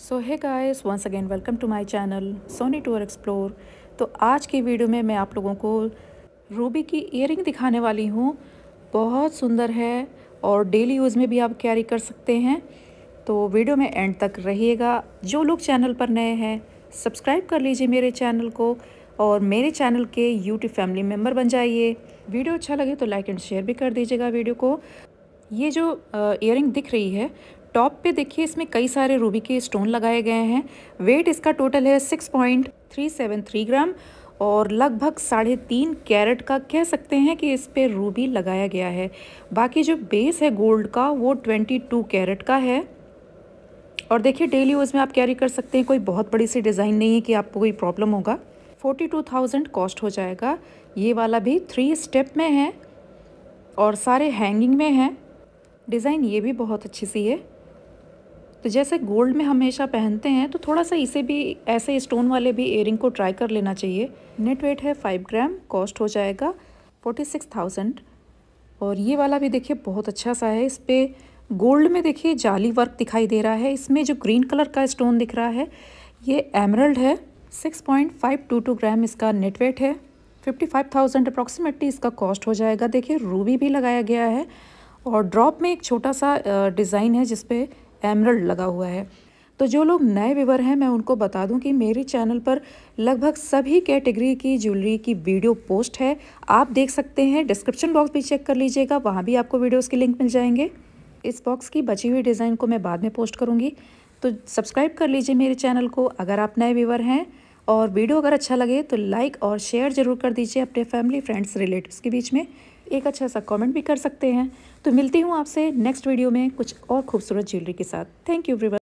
so hi guys once again welcome to my channel Sony tour explore तो आज की video में मैं आप लोगों को रूबी की इयरिंग दिखाने वाली हूँ बहुत सुंदर है और डेली यूज़ में भी आप कैरी कर सकते हैं तो वीडियो में एंड तक रहिएगा जो लोग चैनल पर नए हैं सब्सक्राइब कर लीजिए मेरे चैनल को और मेरे चैनल के यूट्यूब फैमिली मेम्बर बन जाइए वीडियो अच्छा लगे तो लाइक एंड शेयर भी कर दीजिएगा वीडियो को ये जो इयरिंग दिख रही है टॉप पे देखिए इसमें कई सारे रूबी के स्टोन लगाए गए हैं वेट इसका टोटल है six point three seven three gram और लगभग साढ़े तीन कैरेट का कह सकते हैं कि इस पर रूबी लगाया गया है बाकी जो बेस है गोल्ड का वो ट्वेंटी टू कैरेट का है और देखिए डेली यूज़ में आप कैरी कर सकते हैं कोई बहुत बड़ी सी डिज़ाइन नहीं है कि आपको कोई प्रॉब्लम होगा फोर्टी टू थाउजेंड कॉस्ट हो जाएगा ये वाला भी थ्री स्टेप में है और सारे हैंगिंग में हैं डिज़ाइन ये भी बहुत अच्छी सी है तो जैसे गोल्ड में हमेशा पहनते हैं तो थोड़ा सा इसे भी ऐसे स्टोन वाले भी एयरिंग को ट्राई कर लेना चाहिए नेट वेट है फाइव ग्राम कॉस्ट हो जाएगा फोर्टी सिक्स थाउजेंड और ये वाला भी देखिए बहुत अच्छा सा है इस पर गोल्ड में देखिए जाली वर्क दिखाई दे रहा है इसमें जो ग्रीन कलर का स्टोन दिख रहा है ये एमरल्ड है six point five two two gram इसका नेट वेट है फिफ्टी फाइव थाउजेंड अप्रॉक्सीमेटली इसका कॉस्ट हो जाएगा देखिए रूबी भी लगाया गया है और ड्रॉप में एक छोटा सा डिज़ाइन है जिसपे एमरल्ड लगा हुआ है तो जो लोग नए व्यूवर हैं मैं उनको बता दूं कि मेरे चैनल पर लगभग सभी कैटेगरी की ज्वेलरी की वीडियो पोस्ट है आप देख सकते हैं डिस्क्रिप्शन बॉक्स भी चेक कर लीजिएगा वहाँ भी आपको वीडियोज़ के लिंक मिल जाएंगे इस बॉक्स की बची हुई डिज़ाइन को मैं बाद में पोस्ट करूँगी तो सब्सक्राइब कर लीजिए मेरे चैनल को अगर आप नए व्यूवर हैं और वीडियो अगर अच्छा लगे तो लाइक और शेयर ज़रूर कर दीजिए अपने फैमिली फ्रेंड्स रिलेटिव्स के बीच में एक अच्छा सा कमेंट भी कर सकते हैं तो मिलती हूँ आपसे नेक्स्ट वीडियो में कुछ और खूबसूरत ज्वेलरी के साथ थैंक यू एवरीवन